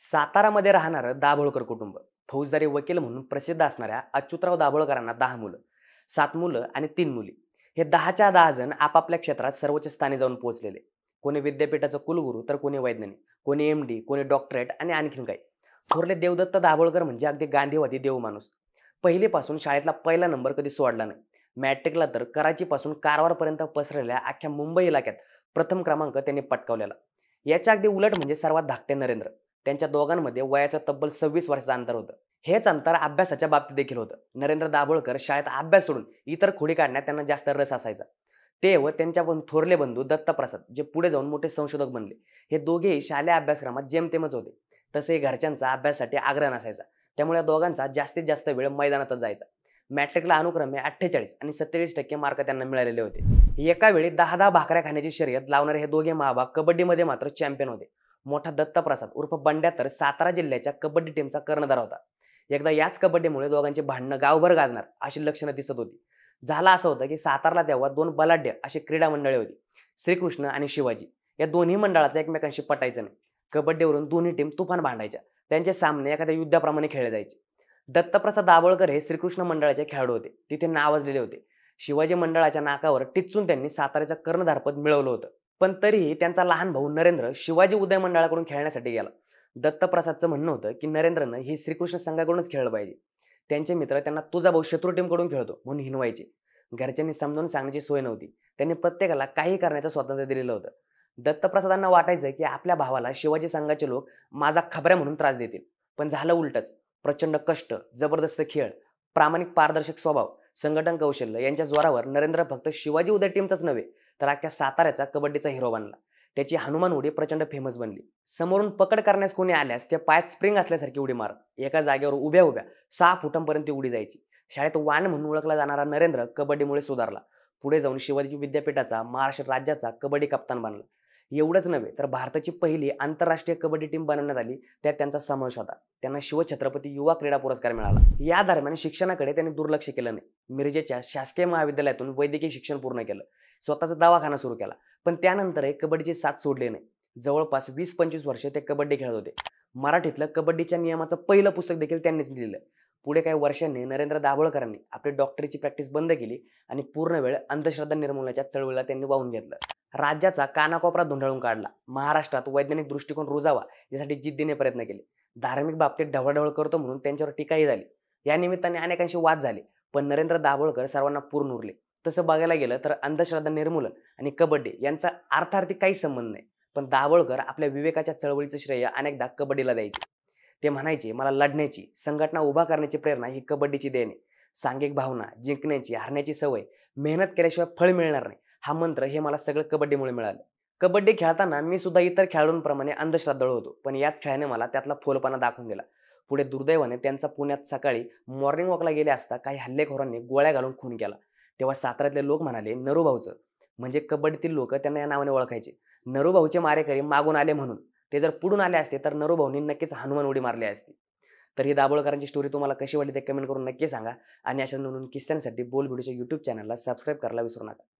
सातारामध्ये राहणारं दाभोळकर कुटुंब फौजदारी वकील म्हणून प्रसिद्ध असणाऱ्या अच्युतराव दाभोळकरांना दहा मुलं सात मुलं आणि तीन मुली हे दहाच्या दहा जण आपापल्या क्षेत्रात सर्वोच्च स्थानी जाऊन पोहोचलेले कोणी विद्यापीठाचं कुलगुरू तर कोणी वैज्ञानिक कोणी एम डी कोणी डॉक्टरेट आणि आणखीन काही थोरले देवदत्त दाभोळकर म्हणजे अगदी गांधीवादी देव माणूस पहिलीपासून शाळेतला पहिला नंबर कधी सोडला नाही मॅट्रिकला तर कराचीपासून कारवारपर्यंत पसरलेल्या अख्ख्या मुंबई इलाक्यात प्रथम क्रमांक त्यांनी पटकावलेला याच्या अगदी उलट म्हणजे सर्वात धाकटे नरेंद्र त्यांच्या दोघांमध्ये वयाचं तब्बल सव्वीस वर्षाचं अंतर होतं हेच अंतर अभ्यासाच्या बाबतीत देखील होतं नरेंद्र दाभोळकर शाळेत अभ्यास सोडून इतर खोडी काढण्यात त्यांना जास्त रस असायचा ते व त्यांच्या थोरले बंधू दत्तप्रसाद जे पुढे जाऊन मोठे संशोधक बनले हे दोघेही शालेय अभ्यासक्रमात जेमतेमच होते तसे घरच्यांचा अभ्यासासाठी आग्रह नसायचा त्यामुळे दोघांचा जास्तीत जास्त वेळ मैदानातच जायचा मॅट्रिकला अनुक्रमे अठ्ठेचाळीस आणि सत्तेचाळीस टक्के मार्क त्यांना मिळालेले होते एका वेळी दहा दहा भाकऱ्या खाण्याची शर्यत लावणारे हे दोघे महाभाग कबड्डीमध्ये मात्र चॅम्पियन होते मोठा दत्तप्रसाद उर्फ बंड्या तर सातारा जिल्ह्याच्या कबड्डी टीमचा कर्णधार होता एकदा याच कबड्डीमुळे दोघांचे भांडणं गावभर गाजणार अशी लक्षणं दिसत होती झाला असं होतं की साताराला तेव्हा दोन बलाढ्य अशी क्रीडा मंडळे होती श्रीकृष्ण आणि शिवाजी या दोन्ही मंडळाचा एकमेकांशी पटायचं नाही कबड्डीवरून दोन्ही टीम तुफान भांडायच्या त्यांचे सामने एखाद्या युद्धाप्रमाणे खेळले जायचे दत्तप्रसाद दाभोळकर हे श्रीकृष्ण मंडळाचे खेळाडू होते तिथे नावाजलेले होते शिवाजी मंडळाच्या नाकावर टिचून त्यांनी साताऱ्याचं कर्णधारपद मिळवलं होतं पण तरीही त्यांचा लहान भाऊ नरेंद्र शिवाजी उदय मंडळाकडून खेळण्यासाठी गेला दत्तप्रसादचं म्हणणं होतं की नरेंद्रनं ही श्रीकृष्ण संघाकडूनच खेळलं पाहिजे त्यांचे मित्र त्यांना तुझा भाऊ शत्रू टीमकडून खेळतो म्हणून हिनवायचे घरच्यांनी समजावून सांगण्याची सोय नव्हती त्यांनी प्रत्येकाला काही करण्याचं स्वातंत्र्य दिलेलं होतं दत्तप्रसादांना वाटायचं की आपल्या भावाला शिवाजी संघाचे लोक माझा खबऱ्या म्हणून त्रास देतील पण झालं उलटच प्रचंड कष्ट जबरदस्त खेळ प्रामाणिक पारदर्शक स्वभाव संघटन कौशल्य यांच्या जोरावर नरेंद्र फक्त शिवाजी उदय टीमचाच नव्हे तर अख्ख्या साताऱ्याचा कबड्डीचा हिरो बनला त्याची हनुमान उडी प्रचंड फेमस बनली समोरून पकड करण्यास कोणी आल्यास ते पायात स्प्रिंग असल्यासारखी उडी मार एका जागेवर उभ्या उभ्या सहा फुटांपर्यंत ती उडी जायची शाळेत वान म्हणून ओळखला जाणारा नरेंद्र कबड्डीमुळे सुधारला पुढे जाऊन शिवाजी विद्यापीठाचा महाराष्ट्र राज्याचा कबड्डी कप्तान बनला एवढंच नव्हे तर भारताची पहिली आंतरराष्ट्रीय कबड्डी टीम बनवण्यात आली त्यात त्यांचा समावेश होता त्यांना शिवछत्रपती युवा क्रीडा पुरस्कार मिळाला या दरम्यान शिक्षणाकडे त्यांनी दुर्लक्ष केलं नाही मिरजेच्या शासकीय महाविद्यालयातून वैद्यकीय शिक्षण पूर्ण केलं स्वतःचा दवाखाना सुरू केला पण त्यानंतरही कबड्डीची साथ सोडली नाही जवळपास वीस पंचवीस वर्षे ते कबड्डी खेळत होते मराठीतलं कबड्डीच्या नियमाचं पहिलं पुस्तक देखील त्यांनीच लिहिलं पुढे काही वर्षांनी नरेंद्र दाभोळकरांनी आपली डॉक्टरीची प्रॅक्टिस बंद केली आणि पूर्ण वेळ अंधश्रद्धा निर्मूलनाच्या चळवळीला त्यांनी वाहून घेतलं राज्याचा कानाकोपरा धुंडाळून काढला महाराष्ट्रात वैज्ञानिक दृष्टिकोन रुजावा यासाठी जिद्दीने प्रयत्न केले धार्मिक बाबतीत ढवळढवळ करतो म्हणून त्यांच्यावर टीकाही झाली या निमित्ताने अनेकांशी वाद झाले पण नरेंद्र दाभोळकर सर्वांना पूर्ण उरले तसं बघायला गेलं तर अंधश्रद्धा निर्मूलन आणि कबड्डी यांचा अर्थार्थी काही संबंध नाही पण दाभोळकर आपल्या विवेकाच्या चळवळीचं श्रेय अनेकदा कबड्डीला द्यायचे ते म्हणायचे मला लढण्याची संघटना उभा करण्याची प्रेरणा ही कबड्डीची देणे सांघिक भावना जिंकण्याची हरण्याची सवय मेहनत केल्याशिवाय फळ मिळणार नाही हा मंत्र हे मला सगळं कबड्डीमुळे मिळालं कबड्डी खेळताना मी सुद्धा इतर खेळाडूंप्रमाणे अंधश्रद्धळ होतो पण याच खेळाने मला त्यातला फोलपणा दाखवून दिला पुढे दुर्दैवाने त्यांचा पुण्यात सकाळी मॉर्निंग वॉकला गेले असता काही हल्लेखोरांनी गोळ्या घालून खून केला तेव्हा साताऱ्यातले लोक म्हणाले नरूभाऊचं म्हणजे कबड्डीतील लोक त्यांना या नावाने ओळखायचे नरूभाऊचे मारेकरी मागून आले म्हणून ते जर पुढून आले असते तर नरूभाऊनी नक्कीच हनुमान उडी मारली असती तर ही दाबोळकरांची स्टोरी तुम्हाला कशी वाटली ते कमेंट करून नक्की सांगा आणि अशा नवीन किस्स्यांसाठी व्हिडिओच्या यूट्यूब चॅनलला सबस्क्राईब करायला विसरू नका